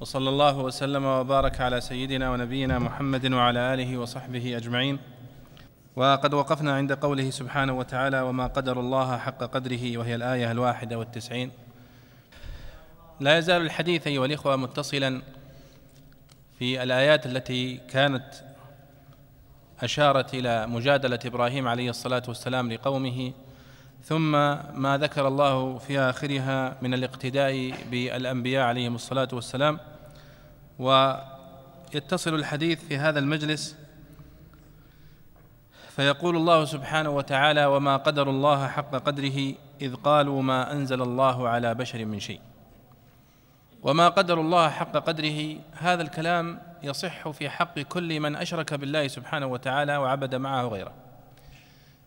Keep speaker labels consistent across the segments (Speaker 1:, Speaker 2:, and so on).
Speaker 1: وصلى الله وسلم وبارك على سيدنا ونبينا محمد وعلى اله وصحبه اجمعين وقد وقفنا عند قوله سبحانه وتعالى وما قدر الله حق قدره وهي الايه الواحده والتسعين لا يزال الحديث ايها الاخوه متصلا في الايات التي كانت اشارت الى مجادله ابراهيم عليه الصلاه والسلام لقومه ثم ما ذكر الله في آخرها من الاقتداء بالأنبياء عليهم الصلاة والسلام ويتصل الحديث في هذا المجلس فيقول الله سبحانه وتعالى وما قدر الله حق قدره إذ قالوا ما أنزل الله على بشر من شيء وما قدر الله حق قدره هذا الكلام يصح في حق كل من أشرك بالله سبحانه وتعالى وعبد معه غيره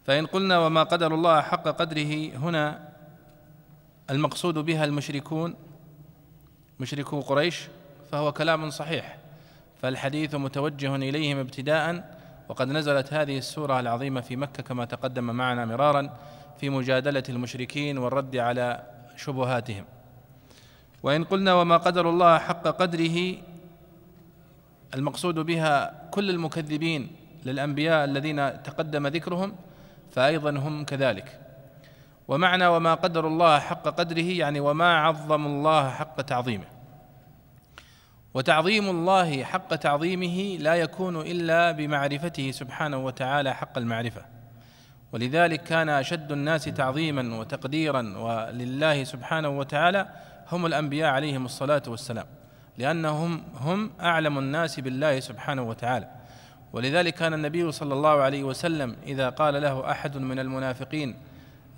Speaker 1: فإن قلنا وما قدر الله حق قدره هنا المقصود بها المشركون مشركو قريش فهو كلام صحيح فالحديث متوجه إليهم ابتداء وقد نزلت هذه السورة العظيمة في مكة كما تقدم معنا مرارا في مجادلة المشركين والرد على شبهاتهم وإن قلنا وما قدر الله حق قدره المقصود بها كل المكذبين للأنبياء الذين تقدم ذكرهم فأيضا هم كذلك ومعنى وما قدر الله حق قدره يعني وما عظم الله حق تعظيمه وتعظيم الله حق تعظيمه لا يكون إلا بمعرفته سبحانه وتعالى حق المعرفة ولذلك كان أشد الناس تعظيما وتقديرا ولله سبحانه وتعالى هم الأنبياء عليهم الصلاة والسلام لأنهم هم أعلم الناس بالله سبحانه وتعالى ولذلك كان النبي صلى الله عليه وسلم إذا قال له أحد من المنافقين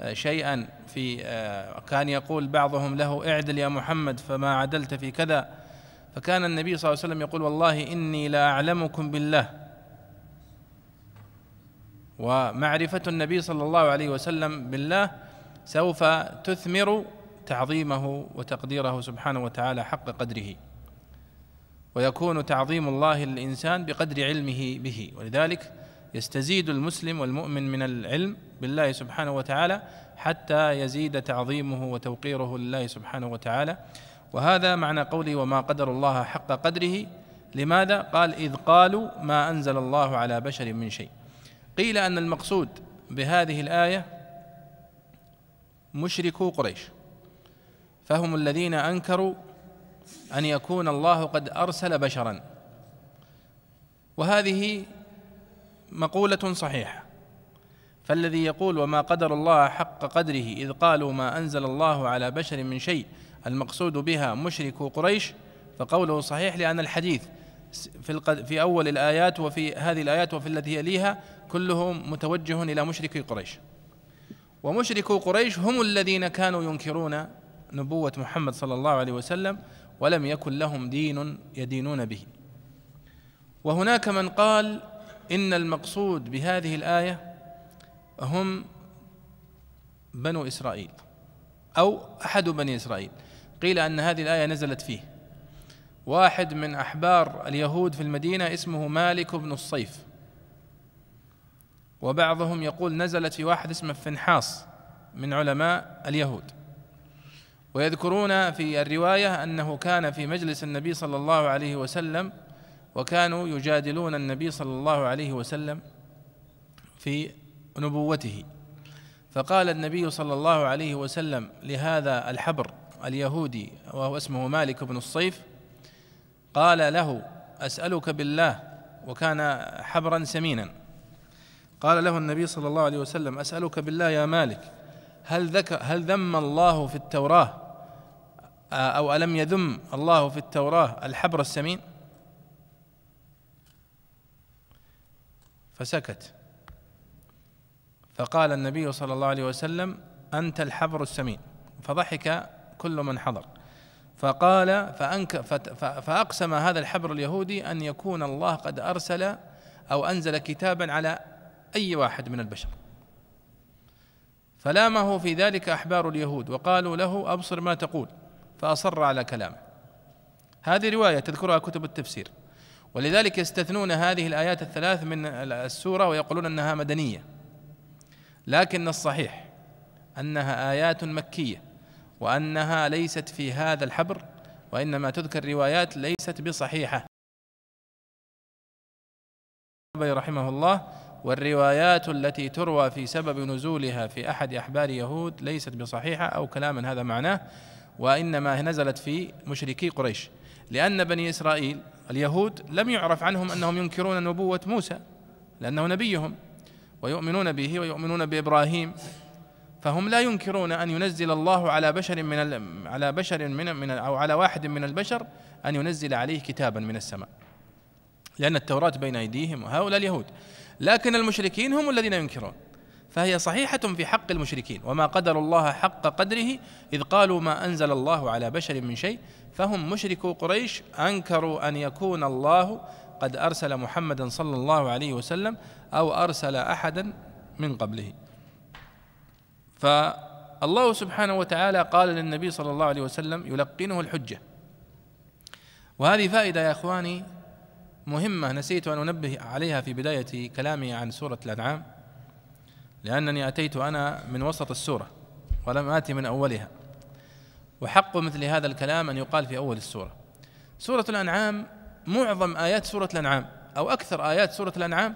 Speaker 1: آه، شيئا في آه، كان يقول بعضهم له اعدل يا محمد فما عدلت في كذا فكان النبي صلى الله عليه وسلم يقول والله إني لا أعلمكم بالله ومعرفة النبي صلى الله عليه وسلم بالله سوف تثمر تعظيمه وتقديره سبحانه وتعالى حق قدره ويكون تعظيم الله للإنسان بقدر علمه به ولذلك يستزيد المسلم والمؤمن من العلم بالله سبحانه وتعالى حتى يزيد تعظيمه وتوقيره لله سبحانه وتعالى وهذا معنى قوله وما قدر الله حق قدره لماذا قال إذ قالوا ما أنزل الله على بشر من شيء قيل أن المقصود بهذه الآية مشركو قريش فهم الذين أنكروا ان يكون الله قد ارسل بشرا وهذه مقوله صحيحه فالذي يقول وما قدر الله حق قدره اذ قالوا ما انزل الله على بشر من شيء المقصود بها مشرك قريش فقوله صحيح لان الحديث في في اول الايات وفي هذه الايات وفي التي يليها كلهم متوجه الى مشركي قريش ومشرك قريش هم الذين كانوا ينكرون نبوة محمد صلى الله عليه وسلم ولم يكن لهم دين يدينون به وهناك من قال ان المقصود بهذه الايه هم بنو اسرائيل او احد بني اسرائيل قيل ان هذه الايه نزلت فيه واحد من احبار اليهود في المدينه اسمه مالك بن الصيف وبعضهم يقول نزلت في واحد اسمه فنحاص من علماء اليهود ويذكرون في الرواية أنه كان في مجلس النبي صلى الله عليه وسلم وكانوا يجادلون النبي صلى الله عليه وسلم في نبوته فقال النبي صلى الله عليه وسلم لهذا الحبر اليهودي وهو اسمه مالك بن الصيف قال له اسالك بالله وكان حبرا سمينا قال له النبي صلى الله عليه وسلم اسالك بالله يا مالك هل ذكر هل ذم الله في التوراه آه، أو ألم يذم الله في التوراة الحبر السمين فسكت فقال النبي صلى الله عليه وسلم أنت الحبر السمين فضحك كل من حضر فقال فأنك فأقسم هذا الحبر اليهودي أن يكون الله قد أرسل أو أنزل كتابا على أي واحد من البشر فلامه في ذلك أحبار اليهود وقالوا له أبصر ما تقول فأصر على كلامه هذه رواية تذكرها كتب التفسير ولذلك يستثنون هذه الآيات الثلاث من السورة ويقولون أنها مدنية لكن الصحيح أنها آيات مكية وأنها ليست في هذا الحبر وإنما تذكر روايات ليست بصحيحة رحمه الله والروايات التي تروى في سبب نزولها في أحد أحبار يهود ليست بصحيحة أو كلاما هذا معناه وإنما نزلت في مشركي قريش لأن بني إسرائيل اليهود لم يعرف عنهم أنهم ينكرون نبوة موسى لأنه نبيهم ويؤمنون به ويؤمنون بإبراهيم فهم لا ينكرون ان ينزل الله على بشر من على بشر من من او على واحد من البشر ان ينزل عليه كتابا من السماء. لان التوراه بين ايديهم وهؤلاء اليهود. لكن المشركين هم الذين ينكرون. فهي صحيحة في حق المشركين وما قدر الله حق قدره إذ قالوا ما أنزل الله على بشر من شيء فهم مشركو قريش أنكروا أن يكون الله قد أرسل محمدا صلى الله عليه وسلم أو أرسل أحدا من قبله فالله سبحانه وتعالى قال للنبي صلى الله عليه وسلم يلقنه الحجة وهذه فائدة يا إخواني مهمة نسيت أن أنبه عليها في بداية كلامي عن سورة الأنعام لأنني أتيت أنا من وسط السورة ولم آتي من أولها وحق مثل هذا الكلام أن يقال في أول السورة سورة الأنعام معظم آيات سورة الأنعام أو أكثر آيات سورة الأنعام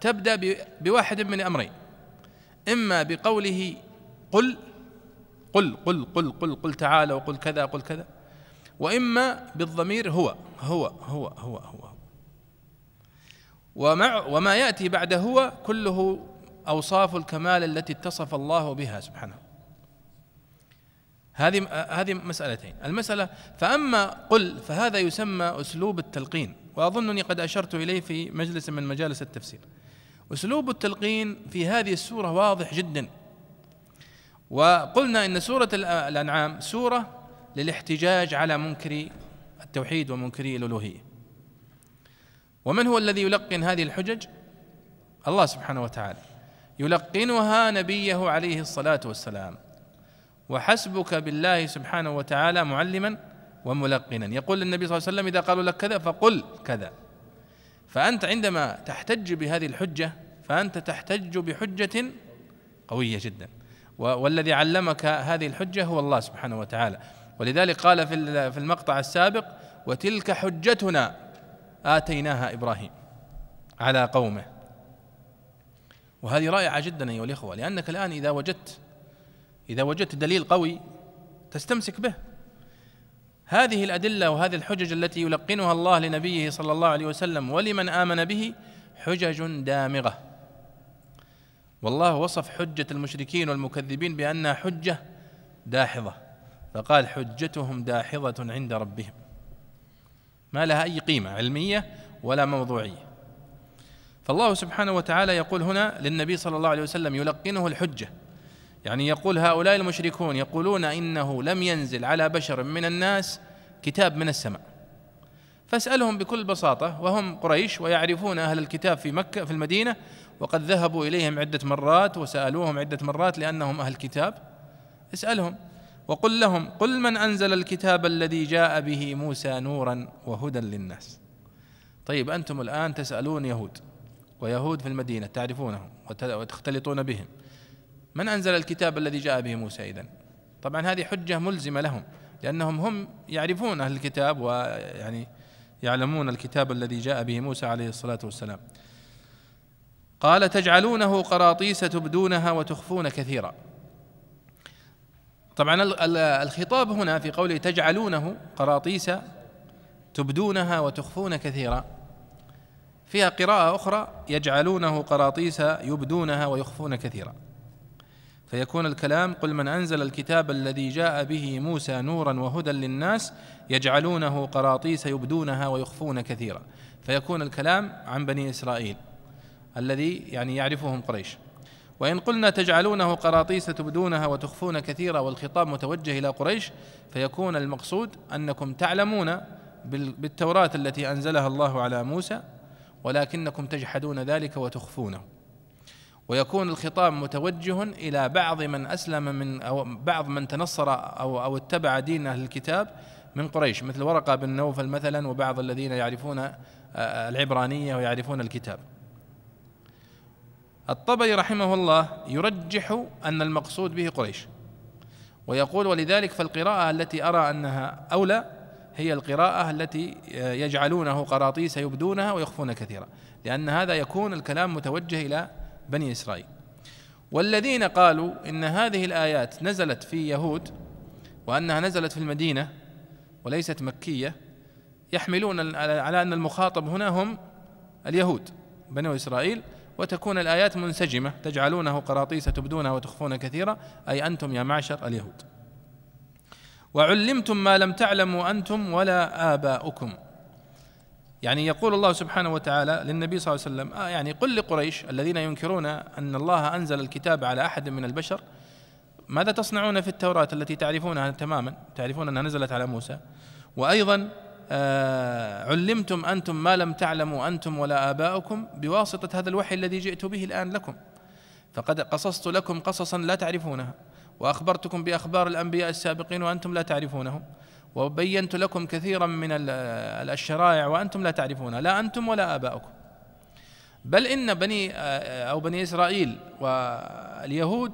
Speaker 1: تبدأ بواحد من أمرين إما بقوله قل قل قل قل قل قل تعالى وقل كذا قل كذا وإما بالضمير هو هو هو هو هو ومع وما يأتي بعد هو كله أوصاف الكمال التي اتصف الله بها سبحانه هذه هذه مسألتين المسألة فأما قل فهذا يسمى أسلوب التلقين وأظنني قد أشرت إليه في مجلس من مجالس التفسير أسلوب التلقين في هذه السورة واضح جدا وقلنا إن سورة الأنعام سورة للاحتجاج على منكر التوحيد ومنكري الألوهية ومن هو الذي يلقن هذه الحجج الله سبحانه وتعالى يلقنها نبيه عليه الصلاه والسلام وحسبك بالله سبحانه وتعالى معلما وملقنا يقول النبي صلى الله عليه وسلم اذا قالوا لك كذا فقل كذا فانت عندما تحتج بهذه الحجه فانت تحتج بحجه قويه جدا والذي علمك هذه الحجه هو الله سبحانه وتعالى ولذلك قال في المقطع السابق وتلك حجتنا اتيناها ابراهيم على قومه وهذه رائعة جدا أيها الإخوة لأنك الآن إذا وجدت إذا وجدت دليل قوي تستمسك به هذه الأدلة وهذه الحجج التي يلقنها الله لنبيه صلى الله عليه وسلم ولمن آمن به حجج دامغة والله وصف حجة المشركين والمكذبين بأنها حجة داحظة فقال حجتهم داحظة عند ربهم ما لها أي قيمة علمية ولا موضوعية فالله سبحانه وتعالى يقول هنا للنبي صلى الله عليه وسلم يلقنه الحجه يعني يقول هؤلاء المشركون يقولون انه لم ينزل على بشر من الناس كتاب من السماء فاسالهم بكل بساطه وهم قريش ويعرفون اهل الكتاب في مكه في المدينه وقد ذهبوا اليهم عده مرات وسالوهم عده مرات لانهم اهل كتاب اسالهم وقل لهم قل من انزل الكتاب الذي جاء به موسى نورا وهدى للناس طيب انتم الان تسالون يهود ويهود في المدينة تعرفونهم وتختلطون بهم من أنزل الكتاب الذي جاء به موسى إذن طبعا هذه حجة ملزمة لهم لأنهم هم يعرفون أهل الكتاب ويعني يعلمون الكتاب الذي جاء به موسى عليه الصلاة والسلام قال تجعلونه قراطيس تبدونها وتخفون كثيرا طبعا الخطاب هنا في قوله تجعلونه قراطيس تبدونها وتخفون كثيرا فيها قراءة أخرى يجعلونه قراطيس يبدونها ويخفون كثيرا فيكون الكلام قل من أنزل الكتاب الذي جاء به موسى نورا وهدى للناس يجعلونه قراطيس يبدونها ويخفون كثيرا فيكون الكلام عن بني إسرائيل الذي يعني يعرفهم قريش وإن قلنا تجعلونه قراطيس تبدونها وتخفون كثيرا والخطاب متوجه إلى قريش فيكون المقصود أنكم تعلمون بالتوراة التي أنزلها الله على موسى ولكنكم تجحدون ذلك وتخفونه ويكون الخطاب متوجه الى بعض من اسلم من او بعض من تنصر او او اتبع دين اهل الكتاب من قريش مثل ورقه بن نوفل مثلا وبعض الذين يعرفون آه، آه، العبرانيه ويعرفون الكتاب. الطبري رحمه الله يرجح ان المقصود به قريش ويقول ولذلك فالقراءه التي ارى انها اولى هي القراءة التي آه، يجعلونه قراطيس يبدونها ويخفون كثيرا لأن هذا يكون الكلام متوجه إلى بني إسرائيل والذين قالوا إن هذه الآيات نزلت في يهود وأنها نزلت في المدينة وليست مكية يحملون على أن المخاطب هنا هم اليهود بنو إسرائيل وتكون الآيات منسجمة تجعلونه قراطيس تبدونها وتخفون كثيرا أي أنتم يا معشر اليهود وعلمتم ما لم تعلموا انتم ولا اباؤكم يعني يقول الله سبحانه وتعالى للنبي صلى الله عليه وسلم آه يعني قل لقريش الذين ينكرون ان الله انزل الكتاب على احد من البشر ماذا تصنعون في التوراه التي تعرفونها تماما تعرفون انها نزلت على موسى وايضا آه علمتم انتم ما لم تعلموا انتم ولا اباؤكم بواسطه هذا الوحي الذي جئت به الان لكم فقد قصصت لكم قصصا لا تعرفونها واخبرتكم باخبار الانبياء السابقين وانتم لا تعرفونهم وبينت لكم كثيرا من الشرائع وانتم لا تعرفونها لا انتم ولا اباؤكم بل ان بني آه، او بني اسرائيل واليهود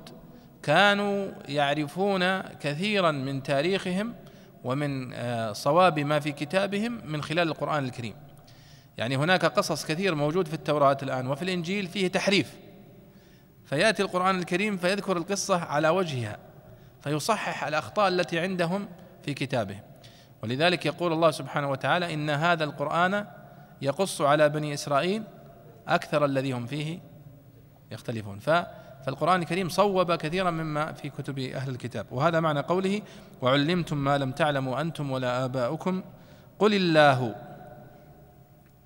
Speaker 1: كانوا يعرفون كثيرا من تاريخهم ومن آه، صواب ما في كتابهم من خلال القران الكريم يعني هناك قصص كثير موجود في التوراه الان وفي الانجيل فيه تحريف فياتي القران الكريم فيذكر القصه على وجهها فيصحح الاخطاء التي عندهم في كتابه ولذلك يقول الله سبحانه وتعالى ان هذا القران يقص على بني اسرائيل اكثر الذي هم فيه يختلفون ف فالقرآن الكريم صوب كثيرا مما في كتب أهل الكتاب وهذا معنى قوله وعلمتم ما لم تعلموا أنتم ولا آباؤكم قل الله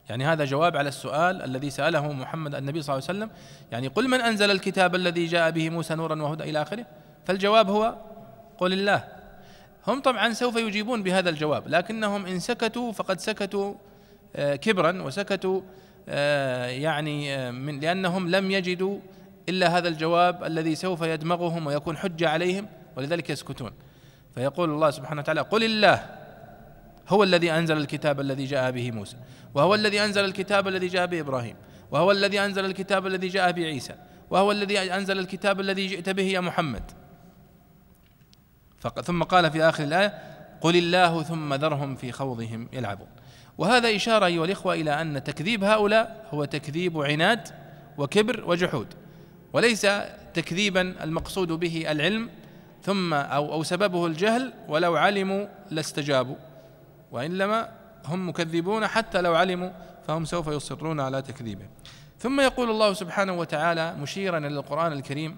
Speaker 1: يعني هذا جواب على السؤال الذي سأله محمد النبي صلى الله عليه وسلم يعني قل من أنزل الكتاب الذي جاء به موسى نورا وهدى إلى آخره فالجواب هو قل الله هم طبعا سوف يجيبون بهذا الجواب لكنهم إن سكتوا فقد سكتوا آه، كبرا وسكتوا آه، يعني آه، من لأنهم لم يجدوا إلا هذا الجواب الذي سوف يدمغهم ويكون حجة عليهم ولذلك يسكتون فيقول الله سبحانه وتعالى قل الله هو الذي أنزل الكتاب الذي جاء به موسى وهو الذي أنزل الكتاب الذي جاء به إبراهيم وهو الذي أنزل الكتاب الذي جاء به عيسى وهو الذي أنزل الكتاب الذي جئت به يا محمد ثم قال في آخر الآية قل الله ثم ذرهم في خوضهم يلعبون وهذا إشارة أيها الإخوة إلى أن تكذيب هؤلاء هو تكذيب عناد وكبر وجحود وليس تكذيبا المقصود به العلم ثم أو, أو سببه الجهل ولو علموا لاستجابوا وإنما هم مكذبون حتى لو علموا فهم سوف يصرون على تكذيبه ثم يقول الله سبحانه وتعالى مشيرا إلى القرآن الكريم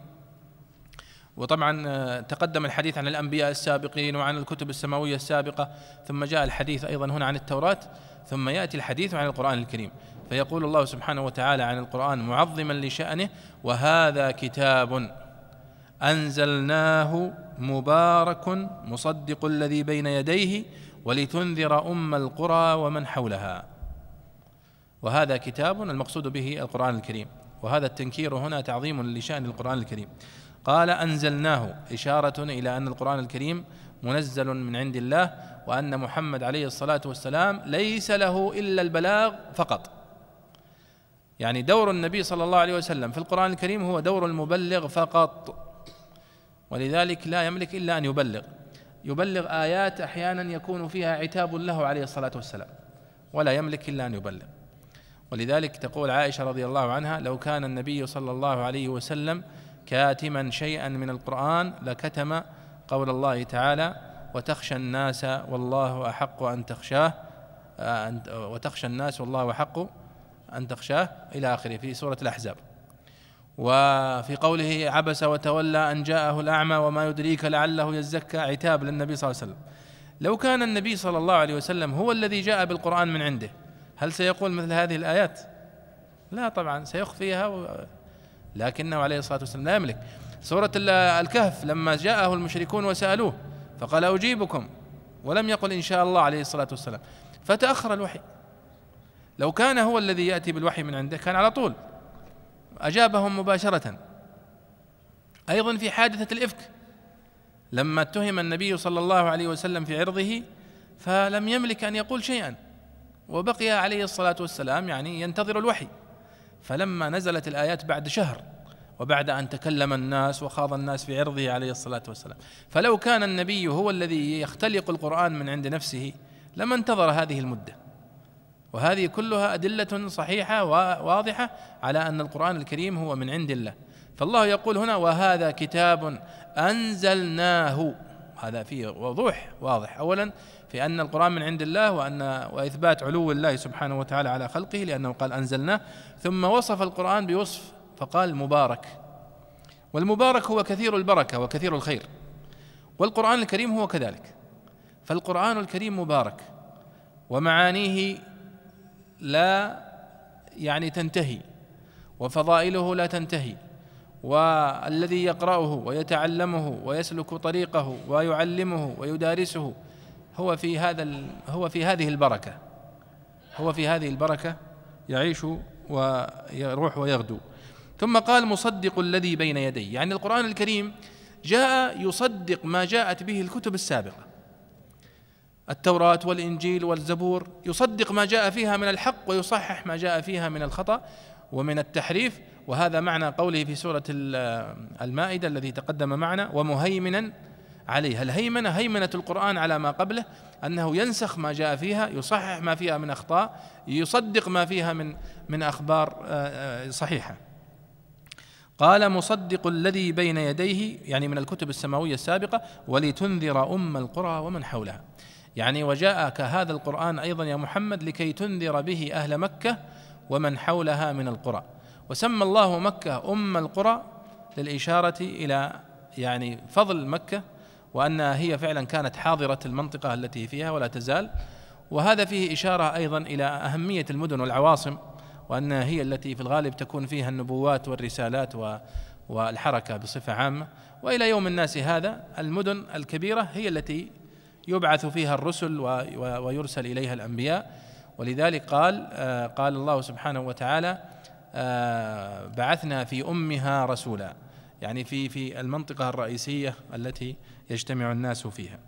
Speaker 1: وطبعا آه، تقدم الحديث عن الأنبياء السابقين وعن الكتب السماوية السابقة ثم جاء الحديث أيضا هنا عن التوراة ثم يأتي الحديث عن القرآن الكريم فيقول الله سبحانه وتعالى عن القرآن معظما لشأنه وهذا كتاب أنزلناه مبارك مصدق الذي بين يديه ولتنذر أم القرى ومن حولها وهذا كتاب المقصود به القرآن الكريم وهذا التنكير هنا تعظيم لشأن القرآن الكريم قال أنزلناه إشارة إلى أن القرآن الكريم منزل من عند الله وأن محمد عليه الصلاة والسلام ليس له إلا البلاغ فقط يعني دور النبي صلى الله عليه وسلم في القرآن الكريم هو دور المبلغ فقط ولذلك لا يملك إلا أن يبلغ يبلغ آيات أحيانا يكون فيها عتاب له عليه الصلاة والسلام ولا يملك إلا أن يبلغ ولذلك تقول عائشة رضي الله عنها لو كان النبي صلى الله عليه وسلم كاتما شيئا من القرآن لكتم قول الله تعالى وتخشى الناس والله أحق أن تخشاه آه، وتخشى الناس والله أحق أن تخشاه إلى آخره في سورة الأحزاب وفي قوله عبس وتولى أن جاءه الأعمى وما يدريك لعله يزكى عتاب للنبي صلى الله عليه وسلم لو كان النبي صلى الله عليه وسلم هو الذي جاء بالقرآن من عنده هل سيقول مثل هذه الآيات لا طبعا سيخفيها و... لكنه عليه الصلاة والسلام لا يملك سورة الكهف لما جاءه المشركون وسألوه فقال أجيبكم ولم يقل إن شاء الله عليه الصلاة والسلام فتأخر الوحي لو كان هو الذي يأتي بالوحي من عنده كان على طول أجابهم مباشرة أيضا في حادثة الإفك لما اتهم النبي صلى الله عليه وسلم في عرضه فلم يملك أن يقول شيئا وبقي عليه الصلاة والسلام يعني ينتظر الوحي فلما نزلت الآيات بعد شهر وبعد أن تكلم الناس وخاض الناس في عرضه عليه الصلاة والسلام فلو كان النبي هو الذي يختلق القرآن من عند نفسه لما انتظر هذه المدة وهذه كلها أدلة صحيحة وواضحة على أن القرآن الكريم هو من عند الله فالله يقول هنا وهذا كتاب أنزلناه هذا فيه وضوح واضح أولا في أن القرآن من عند الله وأن وإثبات علو الله سبحانه وتعالى على خلقه لأنه قال أنزلناه ثم وصف القرآن بوصف فقال مبارك والمبارك هو كثير البركة وكثير الخير والقرآن الكريم هو كذلك فالقرآن الكريم مبارك ومعانيه لا يعني تنتهي وفضائله لا تنتهي والذي يقرأه ويتعلمه ويسلك طريقه ويعلمه ويدارسه هو في هذا هو في هذه البركة هو في هذه البركة يعيش ويروح ويغدو ثم قال مصدق الذي بين يديه يعني القرآن الكريم جاء يصدق ما جاءت به الكتب السابقة التوراة والإنجيل والزبور يصدق ما جاء فيها من الحق ويصحح ما جاء فيها من الخطأ ومن التحريف وهذا معنى قوله في سورة المائدة الذي تقدم معنا ومهيمنا عليها الهيمنة هيمنة القرآن على ما قبله أنه ينسخ ما جاء فيها يصحح ما فيها من أخطاء يصدق ما فيها من من أخبار آه، آه، صحيحة قال مصدق الذي بين يديه يعني من الكتب السماوية السابقة ولتنذر أم القرى ومن حولها يعني وجاءك هذا القرآن أيضا يا محمد لكي تنذر به أهل مكة ومن حولها من القرى وسمى الله مكة أم القرى للإشارة إلى يعني فضل مكة وأنها هي فعلا كانت حاضرة المنطقة التي فيها ولا تزال وهذا فيه إشارة أيضا إلى أهمية المدن والعواصم وأنها هي التي في الغالب تكون فيها النبوات والرسالات و والحركة بصفة عامة وإلى يوم الناس هذا المدن الكبيرة هي التي يبعث فيها الرسل ويرسل اليها الانبياء ولذلك قال آه، قال الله سبحانه وتعالى آه، بعثنا في امها رسولا يعني في في المنطقه الرئيسيه التي يجتمع الناس فيها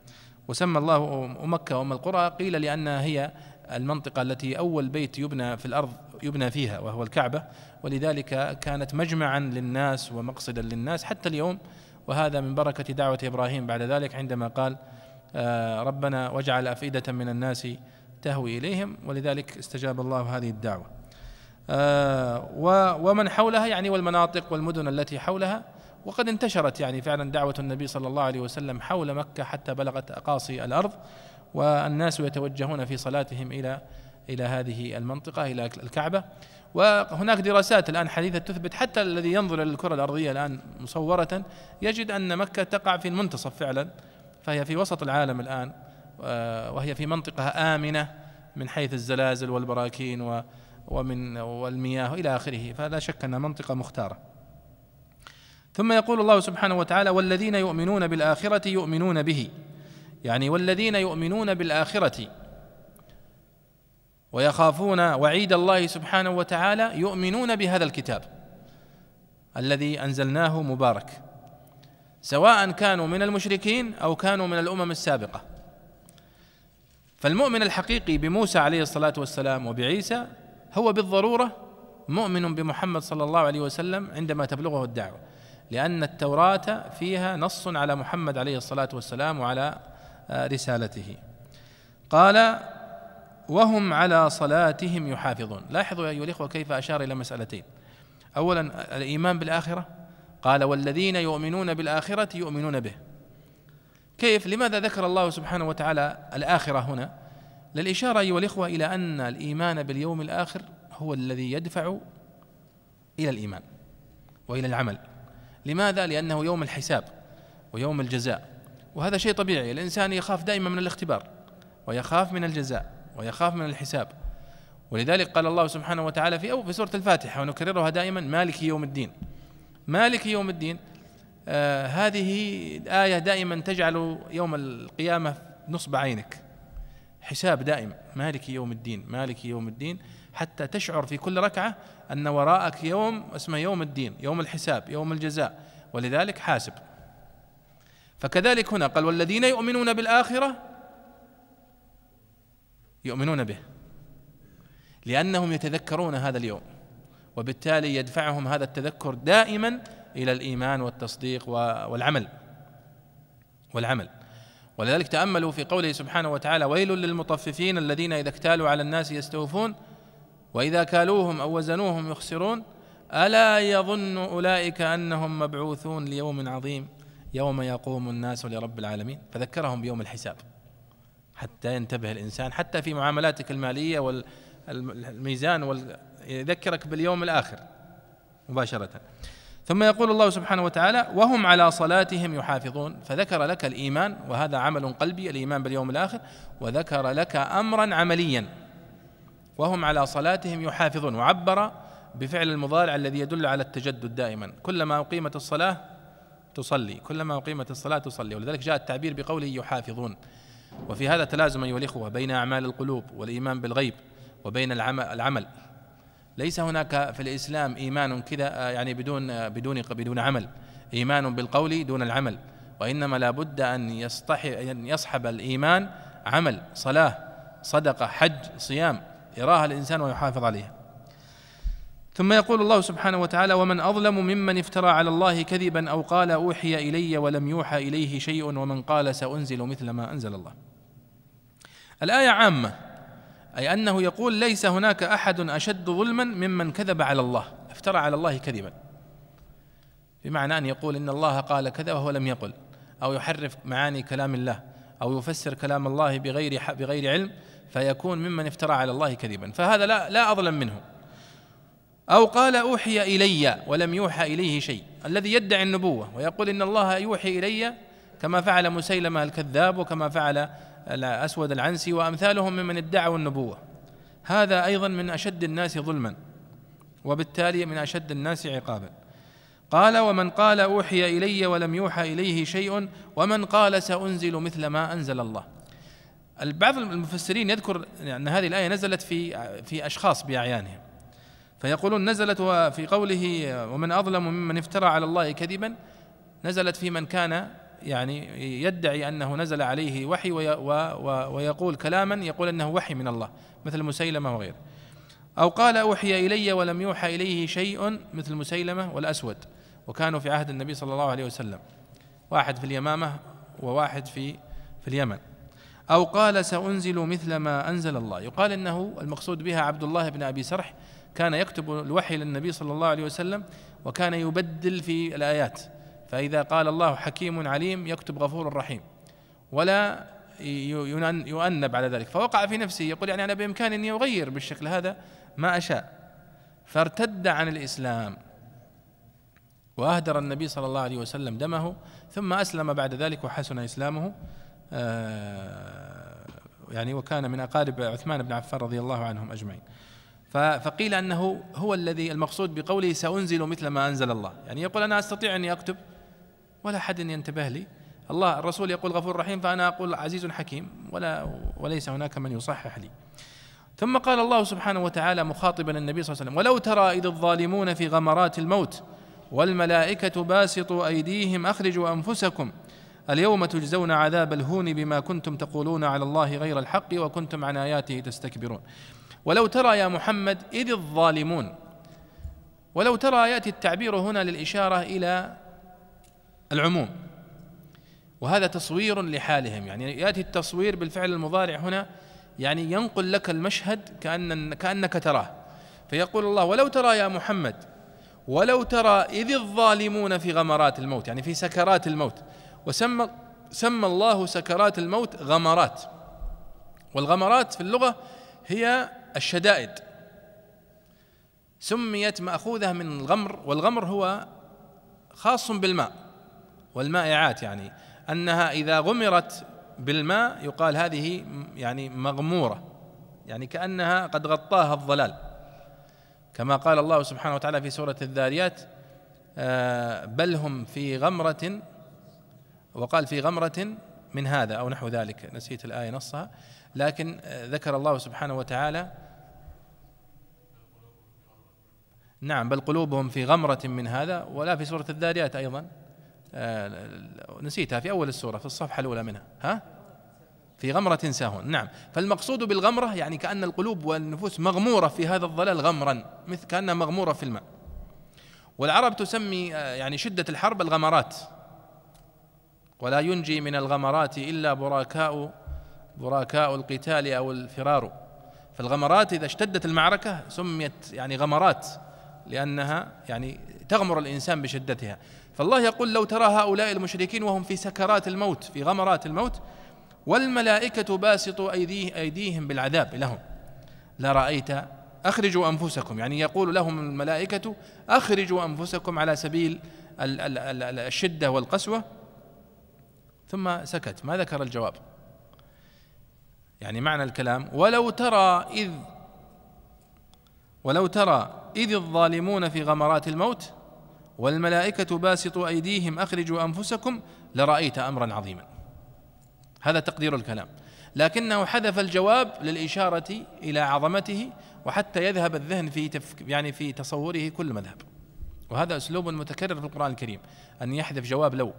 Speaker 1: وسمى الله مكه ام القرى قيل لانها هي المنطقه التي اول بيت يبنى في الارض يبنى فيها وهو الكعبه ولذلك كانت مجمعا للناس ومقصدا للناس حتى اليوم وهذا من بركه دعوه ابراهيم بعد ذلك عندما قال آه، ربنا واجعل أفئدة من الناس تهوي إليهم ولذلك استجاب الله هذه الدعوة آه، ومن حولها يعني والمناطق والمدن التي حولها وقد انتشرت يعني فعلا دعوة النبي صلى الله عليه وسلم حول مكة حتى بلغت أقاصي الأرض والناس يتوجهون في صلاتهم إلى إلى هذه المنطقة إلى الكعبة وهناك دراسات الآن حديثة تثبت حتى الذي ينظر إلى الكرة الأرضية الآن مصورة يجد أن مكة تقع في المنتصف فعلا فهي في وسط العالم الآن آه، وهي في منطقة آمنة من حيث الزلازل والبراكين ومن والمياه إلى آخره فلا شك أنها منطقة مختارة ثم يقول الله سبحانه وتعالى والذين يؤمنون بالآخرة يؤمنون به يعني والذين يؤمنون بالآخرة ويخافون وعيد الله سبحانه وتعالى يؤمنون بهذا الكتاب الذي أنزلناه مبارك سواء كانوا من المشركين او كانوا من الامم السابقه فالمؤمن الحقيقي بموسى عليه الصلاه والسلام وبعيسى هو بالضروره مؤمن بمحمد صلى الله عليه وسلم عندما تبلغه الدعوه لان التوراه فيها نص على محمد عليه الصلاه والسلام وعلى آه، رسالته قال وهم على صلاتهم يحافظون لاحظوا ايها الاخوه كيف اشار الى مسالتين اولا الايمان بالاخره قال والذين يؤمنون بالآخرة يؤمنون به كيف لماذا ذكر الله سبحانه وتعالى الآخرة هنا للإشارة أيها الإخوة إلى أن الإيمان باليوم الآخر هو الذي يدفع إلى الإيمان وإلى العمل لماذا؟ لأنه يوم الحساب ويوم الجزاء وهذا شيء طبيعي الإنسان يخاف دائما من الاختبار ويخاف من الجزاء ويخاف من الحساب ولذلك قال الله سبحانه وتعالى في أو في سورة الفاتحة ونكررها دائما مالك يوم الدين مالك يوم الدين آه هذه آية دائما تجعل يوم القيامة نصب عينك حساب دائم مالك يوم الدين مالك يوم الدين حتى تشعر في كل ركعة أن وراءك يوم اسمه يوم الدين يوم الحساب يوم الجزاء ولذلك حاسب فكذلك هنا قال والذين يؤمنون بالآخرة يؤمنون به لأنهم يتذكرون هذا اليوم وبالتالي يدفعهم هذا التذكر دائما الى الايمان والتصديق والعمل والعمل ولذلك تاملوا في قوله سبحانه وتعالى ويل للمطففين الذين اذا اكتالوا على الناس يستوفون واذا كالوهم او وزنوهم يخسرون الا يظن اولئك انهم مبعوثون ليوم عظيم يوم يقوم الناس لرب العالمين فذكرهم بيوم الحساب حتى ينتبه الانسان حتى في معاملاتك الماليه والميزان وال يذكرك باليوم الاخر مباشره ثم يقول الله سبحانه وتعالى وهم على صلاتهم يحافظون فذكر لك الايمان وهذا عمل قلبي الايمان باليوم الاخر وذكر لك امرا عمليا وهم على صلاتهم يحافظون وعبر بفعل المضارع الذي يدل على التجدد دائما كلما اقيمت الصلاه تصلي كلما اقيمت الصلاه تصلي ولذلك جاء التعبير بقوله يحافظون وفي هذا تلازم ايها الاخوه بين اعمال القلوب والايمان بالغيب وبين العمل ليس هناك في الإسلام إيمان كذا آه، يعني بدون آه، بدون بدون عمل إيمان بالقول دون العمل وإنما لا بد أن يصطحب أن يصحب الإيمان عمل صلاة صدقة حج صيام يراها الإنسان ويحافظ عليها ثم يقول الله سبحانه وتعالى ومن أظلم ممن افترى على الله كذبا أو قال أوحي إلي ولم يوحى إليه شيء ومن قال سأنزل مثل ما أنزل الله الآية عامة أي أنه يقول ليس هناك أحد أشد ظلما ممن كذب على الله افترى على الله كذبا بمعنى أن يقول إن الله قال كذا وهو لم يقل أو يحرف معاني كلام الله أو يفسر كلام الله بغير بغير علم فيكون ممن افترى على الله كذبا فهذا لا لا أظلم منه أو قال أوحي إلي ولم يوحى إليه شيء الذي يدعي النبوة ويقول إن الله يوحي إلي كما فعل مسيلمة الكذاب وكما فعل الأسود العنسي وأمثالهم ممن ادعوا النبوة هذا أيضا من أشد الناس ظلما وبالتالي من أشد الناس عقابا قال ومن قال أوحي إلي ولم يوحى إليه شيء ومن قال سأنزل مثل ما أنزل الله بعض المفسرين يذكر أن هذه الآية نزلت في في أشخاص بأعيانهم فيقولون نزلت في قوله ومن أظلم ممن افترى على الله كذبا نزلت في من كان يعني يدعي انه نزل عليه وحي ويقول كلاما يقول انه وحي من الله مثل مسيلمه وغيره او قال اوحي الي ولم يوحى اليه شيء مثل مسيلمه والاسود وكانوا في عهد النبي صلى الله عليه وسلم واحد في اليمامه وواحد في في اليمن او قال سانزل مثل ما انزل الله يقال انه المقصود بها عبد الله بن ابي سرح كان يكتب الوحي للنبي صلى الله عليه وسلم وكان يبدل في الايات فإذا قال الله حكيم عليم يكتب غفور رحيم ولا يؤنب على ذلك فوقع في نفسه يقول يعني أنا بإمكاني أني أغير بالشكل هذا ما أشاء فارتد عن الإسلام وأهدر النبي صلى الله عليه وسلم دمه ثم أسلم بعد ذلك وحسن إسلامه آه، يعني وكان من أقارب عثمان بن عفان رضي الله عنهم أجمعين فقيل أنه هو الذي المقصود بقوله سأنزل مثل ما أنزل الله يعني يقول أنا أستطيع أني أكتب ولا أحد ينتبه لي الله الرسول يقول غفور رحيم فأنا أقول عزيز حكيم ولا وليس هناك من يصحح لي ثم قال الله سبحانه وتعالى مخاطبا النبي صلى الله عليه وسلم ولو ترى إذ الظالمون في غمرات الموت والملائكة باسطوا أيديهم أخرجوا أنفسكم اليوم تجزون عذاب الهون بما كنتم تقولون على الله غير الحق وكنتم عن آياته تستكبرون ولو ترى يا محمد إذ الظالمون ولو ترى يأتي التعبير هنا للإشارة إلى العموم وهذا تصوير لحالهم يعني ياتي التصوير بالفعل المضارع هنا يعني ينقل لك المشهد كأن كأنك تراه فيقول الله ولو ترى يا محمد ولو ترى إذ الظالمون في غمرات الموت يعني في سكرات الموت وسمى سمى الله سكرات الموت غمرات والغمرات في اللغة هي الشدائد سميت مأخوذة من الغمر والغمر هو خاص بالماء والمائعات يعني أنها إذا غمرت بالماء يقال هذه يعني مغمورة يعني كأنها قد غطاها الظلال كما قال الله سبحانه وتعالى في سورة الذاريات آه، بل هم في غمرة وقال في غمرة من هذا أو نحو ذلك نسيت الآية نصها لكن آه، ذكر الله سبحانه وتعالى نعم بل قلوبهم في غمرة من هذا ولا في سورة الذاريات أيضا آه، نسيتها في أول السورة في الصفحة الأولى منها ها في غمرة ساهون نعم فالمقصود بالغمرة يعني كأن القلوب والنفوس مغمورة في هذا الضلال غمرا مثل كأنها مغمورة في الماء والعرب تسمي آه، يعني شدة الحرب الغمرات ولا ينجي من الغمرات إلا براكاء براكاء القتال أو الفرار فالغمرات إذا اشتدت المعركة سميت يعني غمرات لأنها يعني تغمر الإنسان بشدتها فالله يقول لو ترى هؤلاء المشركين وهم في سكرات الموت في غمرات الموت والملائكة باسطوا أيديه أيديهم بالعذاب لهم لرأيت أخرجوا أنفسكم يعني يقول لهم الملائكة أخرجوا أنفسكم على سبيل الشدة والقسوة ثم سكت ما ذكر الجواب يعني معنى الكلام ولو ترى إذ ولو ترى إذ الظالمون في غمرات الموت والملائكة باسطوا أيديهم أخرجوا أنفسكم لرأيت أمرا عظيما هذا تقدير الكلام لكنه حذف الجواب للإشارة إلى عظمته وحتى يذهب الذهن في تفك يعني في تصوره كل مذهب وهذا أسلوب متكرر في القرآن الكريم أن يحذف جواب لو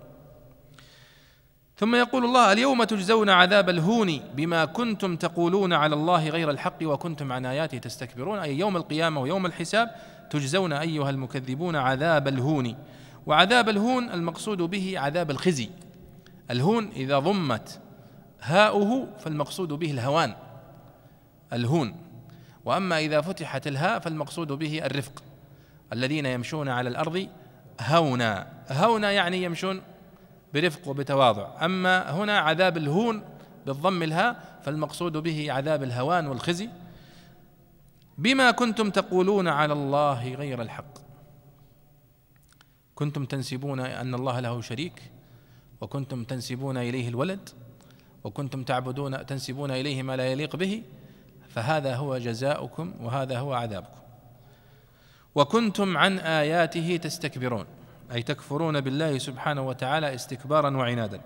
Speaker 1: ثم يقول الله اليوم تجزون عذاب الهون بما كنتم تقولون على الله غير الحق وكنتم عن آياته تستكبرون أي يوم القيامة ويوم الحساب تجزون ايها المكذبون عذاب الهون وعذاب الهون المقصود به عذاب الخزي الهون اذا ضمت هاؤه فالمقصود به الهوان الهون واما اذا فتحت الهاء فالمقصود به الرفق الذين يمشون على الارض هونا هونا يعني يمشون برفق وبتواضع اما هنا عذاب الهون بالضم الهاء فالمقصود به عذاب الهوان والخزي بما كنتم تقولون على الله غير الحق كنتم تنسبون ان الله له شريك وكنتم تنسبون اليه الولد وكنتم تعبدون تنسبون اليه ما لا يليق به فهذا هو جزاؤكم وهذا هو عذابكم وكنتم عن اياته تستكبرون اي تكفرون بالله سبحانه وتعالى استكبارا وعنادا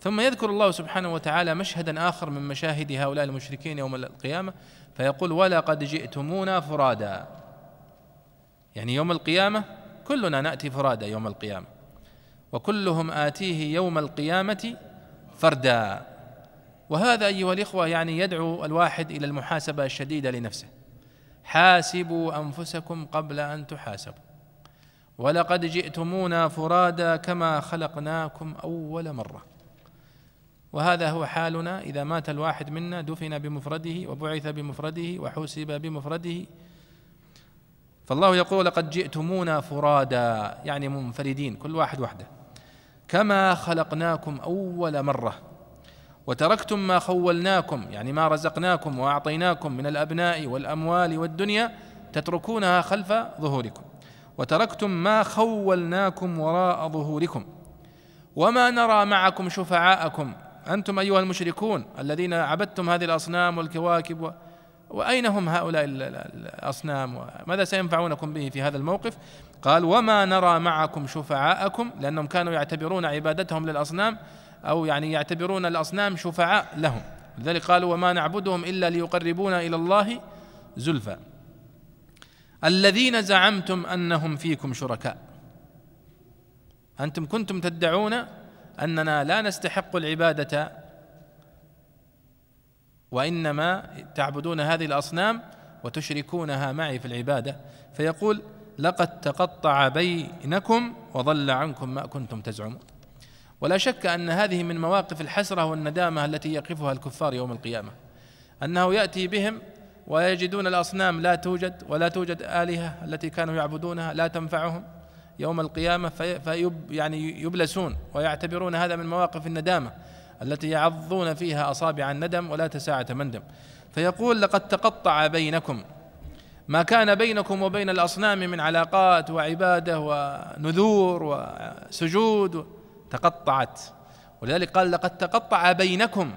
Speaker 1: ثم يذكر الله سبحانه وتعالى مشهدا آخر من مشاهد هؤلاء المشركين يوم القيامة فيقول ولقد جئتمونا فرادا يعني يوم القيامة كلنا نأتي فرادا يوم القيامة وكلهم آتيه يوم القيامة فردا وهذا أيها الإخوة يعني يدعو الواحد إلى المحاسبة الشديدة لنفسه حاسبوا أنفسكم قبل أن تحاسبوا ولقد جئتمونا فرادا كما خلقناكم أول مرة وهذا هو حالنا إذا مات الواحد منا دفن بمفرده وبعث بمفرده وحسب بمفرده فالله يقول لقد جئتمونا فرادا يعني منفردين كل واحد وحده كما خلقناكم أول مرة وتركتم ما خولناكم يعني ما رزقناكم وأعطيناكم من الأبناء والأموال والدنيا تتركونها خلف ظهوركم وتركتم ما خولناكم وراء ظهوركم وما نرى معكم شفعاءكم أنتم أيها المشركون الذين عبدتم هذه الأصنام والكواكب و... وأين هم هؤلاء الأصنام وماذا سينفعونكم به في هذا الموقف قال وما نرى معكم شفعاءكم لأنهم كانوا يعتبرون عبادتهم للأصنام أو يعني يعتبرون الأصنام شفعاء لهم لذلك قالوا وما نعبدهم إلا ليقربونا إلى الله زلفى الذين زعمتم أنهم فيكم شركاء أنتم كنتم تدعون اننا لا نستحق العباده وانما تعبدون هذه الاصنام وتشركونها معي في العباده فيقول لقد تقطع بينكم وضل عنكم ما كنتم تزعمون ولا شك ان هذه من مواقف الحسره والندامه التي يقفها الكفار يوم القيامه انه ياتي بهم ويجدون الاصنام لا توجد ولا توجد الهه التي كانوا يعبدونها لا تنفعهم يوم القيامة فيب يعني يبلسون ويعتبرون هذا من مواقف الندامة التي يعضون فيها أصابع الندم ولا تساعة مندم فيقول لقد تقطع بينكم ما كان بينكم وبين الأصنام من علاقات وعبادة ونذور وسجود تقطعت ولذلك قال لقد تقطع بينكم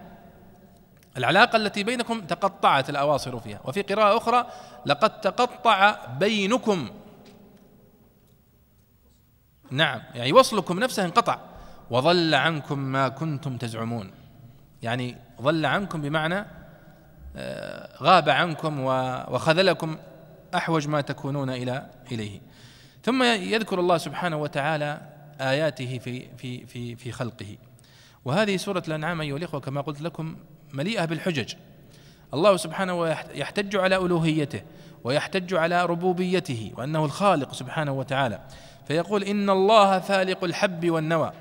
Speaker 1: العلاقة التي بينكم تقطعت الأواصر فيها وفي قراءة أخرى لقد تقطع بينكم نعم يعني وصلكم نفسه انقطع وضل عنكم ما كنتم تزعمون يعني ضل عنكم بمعنى آه، غاب عنكم وخذلكم احوج ما تكونون الى اليه ثم يذكر الله سبحانه وتعالى اياته في في في في خلقه وهذه سوره الانعام ايها الاخوه كما قلت لكم مليئه بالحجج الله سبحانه يحتج على الوهيته ويحتج على ربوبيته وانه الخالق سبحانه وتعالى فيقول إن الله فالق الحب والنوى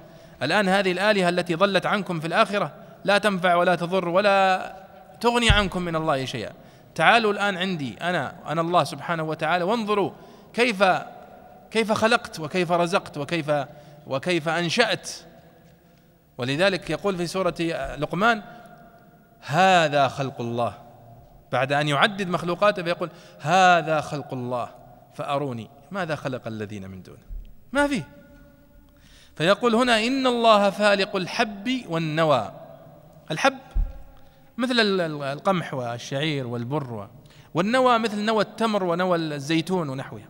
Speaker 1: الآن هذه الآلهة التي ضلت عنكم في الآخرة لا تنفع ولا تضر ولا تغني عنكم من الله شيئا تعالوا الآن عندي أنا أنا الله سبحانه وتعالى وانظروا كيف كيف خلقت وكيف رزقت وكيف وكيف أنشأت ولذلك يقول في سورة لقمان هذا خلق الله بعد أن يعدد مخلوقاته فيقول هذا خلق الله فأروني ماذا خلق الذين من دونه ما فيه فيقول هنا إن الله فالق الحب والنوى الحب مثل القمح والشعير والبر والنوى مثل نوى التمر ونوى الزيتون ونحوها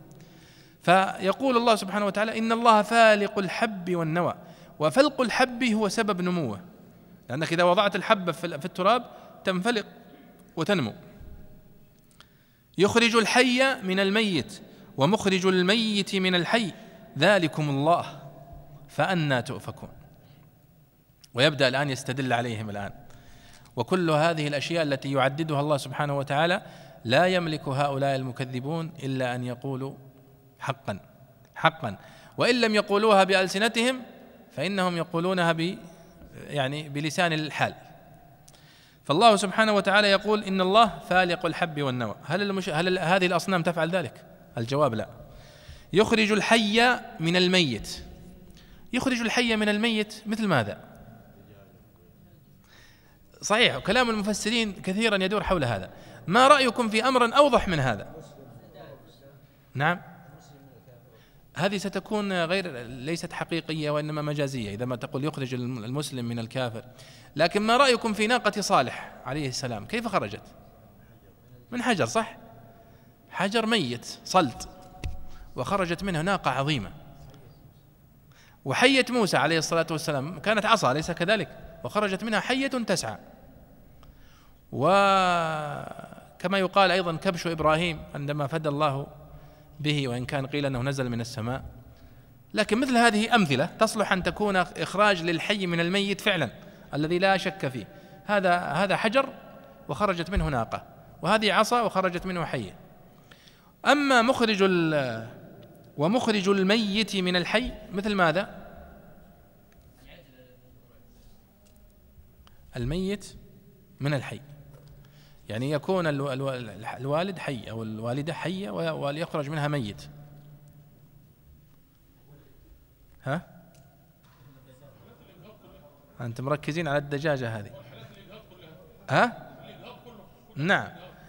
Speaker 1: فيقول الله سبحانه وتعالى إن الله فالق الحب والنوى وفلق الحب هو سبب نموه لأنك إذا وضعت الحبة في التراب تنفلق وتنمو يخرج الحي من الميت ومخرج الميت من الحي ذلكم الله فأنا تؤفكون ويبدأ الآن يستدل عليهم الآن وكل هذه الأشياء التي يعددها الله سبحانه وتعالى لا يملك هؤلاء المكذبون إلا أن يقولوا حقا حقا وإن لم يقولوها بألسنتهم فإنهم يقولونها ب يعني بلسان الحال فالله سبحانه وتعالى يقول إن الله فالق الحب والنوى هل, المش... هل هذه الأصنام تفعل ذلك؟ الجواب لا يخرج الحي من الميت يخرج الحي من الميت مثل ماذا صحيح وكلام المفسرين كثيرا يدور حول هذا ما رأيكم في أمر أوضح من هذا نعم هذه ستكون غير ليست حقيقية وإنما مجازية إذا ما تقول يخرج المسلم من الكافر لكن ما رأيكم في ناقة صالح عليه السلام كيف خرجت من حجر صح حجر ميت صلت وخرجت منه ناقة عظيمة وحية موسى عليه الصلاة والسلام كانت عصا ليس كذلك وخرجت منها حية تسعى وكما يقال أيضا كبش إبراهيم عندما فدى الله به وإن كان قيل أنه نزل من السماء لكن مثل هذه أمثلة تصلح أن تكون إخراج للحي من الميت فعلا الذي لا شك فيه هذا هذا حجر وخرجت منه ناقة وهذه عصا وخرجت منه حية أما مخرج ومخرج الميت من الحي مثل ماذا الميت من الحي يعني يكون الوالد حي أو الوالدة حية وليخرج منها ميت ها أنتم مركزين على الدجاجة هذه ها نعم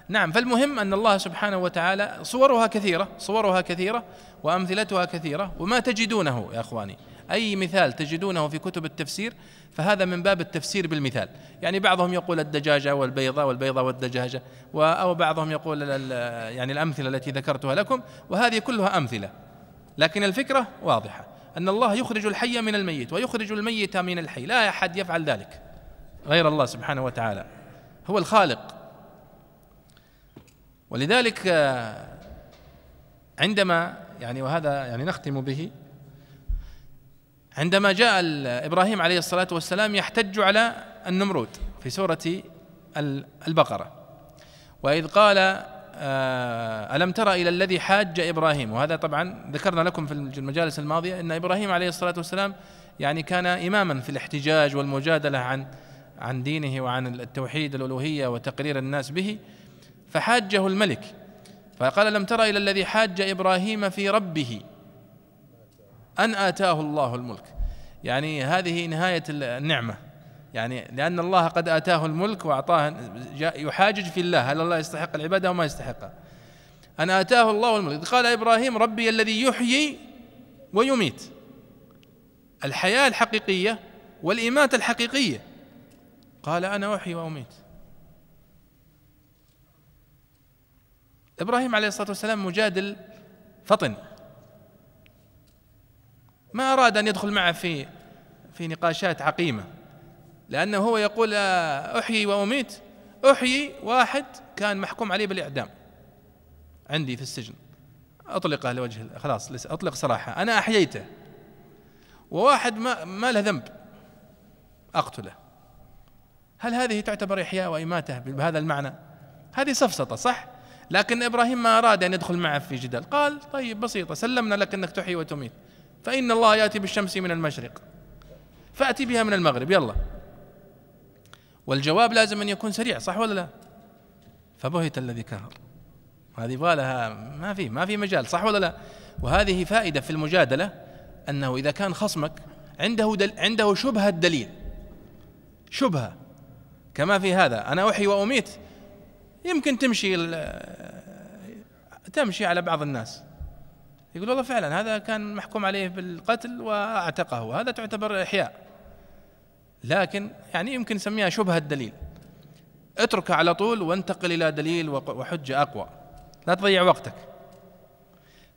Speaker 1: نعم فالمهم أن الله سبحانه وتعالى صورها كثيرة صورها كثيرة وأمثلتها كثيرة وما تجدونه يا أخواني أي مثال تجدونه في كتب التفسير فهذا من باب التفسير بالمثال يعني بعضهم يقول الدجاجة والبيضة والبيضة والدجاجة أو بعضهم يقول يعني الأمثلة التي ذكرتها لكم وهذه كلها أمثلة لكن الفكرة واضحة أن الله يخرج الحي من الميت ويخرج الميت من الحي لا أحد يفعل ذلك غير الله سبحانه وتعالى هو الخالق ولذلك آه، عندما يعني وهذا يعني نختم به عندما جاء ابراهيم عليه الصلاه والسلام يحتج على النمرود في سوره البقره واذ قال آه، الم تر الى الذي حاج ابراهيم وهذا طبعا ذكرنا لكم في المجالس الماضيه ان ابراهيم عليه الصلاه والسلام يعني كان اماما في الاحتجاج والمجادله عن عن دينه وعن التوحيد الالوهيه وتقرير الناس به فحاجه الملك فقال لم تر إلى الذي حاج إبراهيم في ربه أن آتاه الله الملك يعني هذه نهاية النعمة يعني لأن الله قد آتاه الملك وأعطاه يحاجج في الله هل الله يستحق العبادة أو ما يستحقها أن آتاه الله الملك قال إبراهيم ربي الذي يحيي ويميت الحياة الحقيقية والإماتة الحقيقية قال أنا أحيي وأميت إبراهيم عليه الصلاة والسلام مجادل فطن ما أراد أن يدخل معه في في نقاشات عقيمة لأنه هو يقول آه، أحيي وأميت أحيي واحد كان محكوم عليه بالإعدام عندي في السجن أطلقه لوجه خلاص أطلق سراحة أنا أحييته وواحد ما, ما له ذنب أقتله هل هذه تعتبر إحياء وإماتة بهذا المعنى هذه سفسطة صح لكن إبراهيم ما أراد أن يدخل معه في جدل قال طيب بسيطة سلمنا لك أنك تحيي وتميت فإن الله يأتي بالشمس من المشرق فأتي بها من المغرب يلا والجواب لازم أن يكون سريع صح ولا لا فبهت الذي كفر هذه بالها ما في ما في مجال صح ولا لا وهذه فائدة في المجادلة أنه إذا كان خصمك عنده دل عنده شبهة دليل شبهة كما في هذا أنا أحيي وأميت يمكن تمشي تمشي على بعض الناس يقول والله فعلا هذا كان محكوم عليه بالقتل واعتقه هذا تعتبر إحياء لكن يعني يمكن نسميها شبهة دليل اتركه على طول وانتقل إلى دليل وحجة أقوى لا تضيع وقتك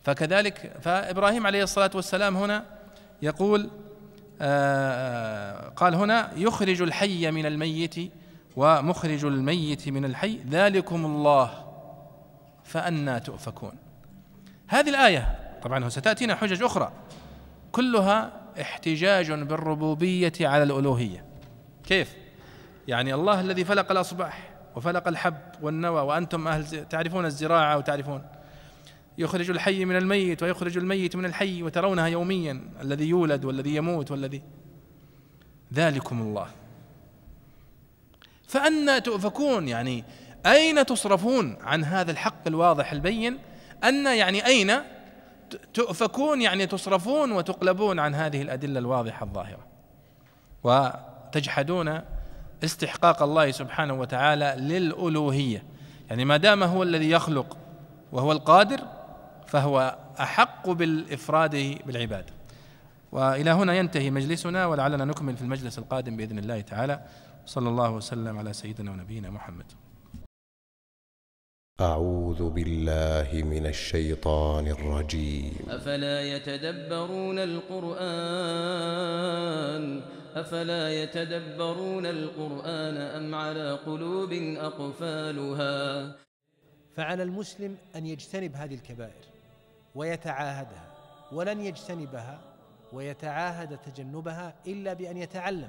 Speaker 1: فكذلك فإبراهيم عليه الصلاة والسلام هنا يقول آه قال هنا يخرج الحي من الميت ومخرج الميت من الحي ذلكم الله فأنى تؤفكون هذه الآية طبعا ستأتينا حجج أخرى كلها احتجاج بالربوبية على الألوهية كيف؟ يعني الله الذي فلق الأصباح وفلق الحب والنوى وأنتم أهل تعرفون الزراعة وتعرفون يخرج الحي من الميت ويخرج الميت من الحي وترونها يوميا الذي يولد والذي يموت والذي ذلكم الله فأنى تؤفكون يعني أين تصرفون عن هذا الحق الواضح البين أن يعني أين تؤفكون يعني تصرفون وتقلبون عن هذه الأدلة الواضحة الظاهرة وتجحدون استحقاق الله سبحانه وتعالى للألوهية يعني ما دام هو الذي يخلق وهو القادر فهو أحق بالإفراد بالعبادة وإلى هنا ينتهي مجلسنا ولعلنا نكمل في المجلس القادم بإذن الله تعالى صلى الله وسلم على سيدنا ونبينا محمد أعوذ بالله من الشيطان الرجيم أفلا يتدبرون القرآن أفلا يتدبرون القرآن أم على قلوب أقفالها فعلى المسلم أن يجتنب هذه الكبائر ويتعاهدها ولن يجتنبها ويتعاهد تجنبها إلا بأن يتعلم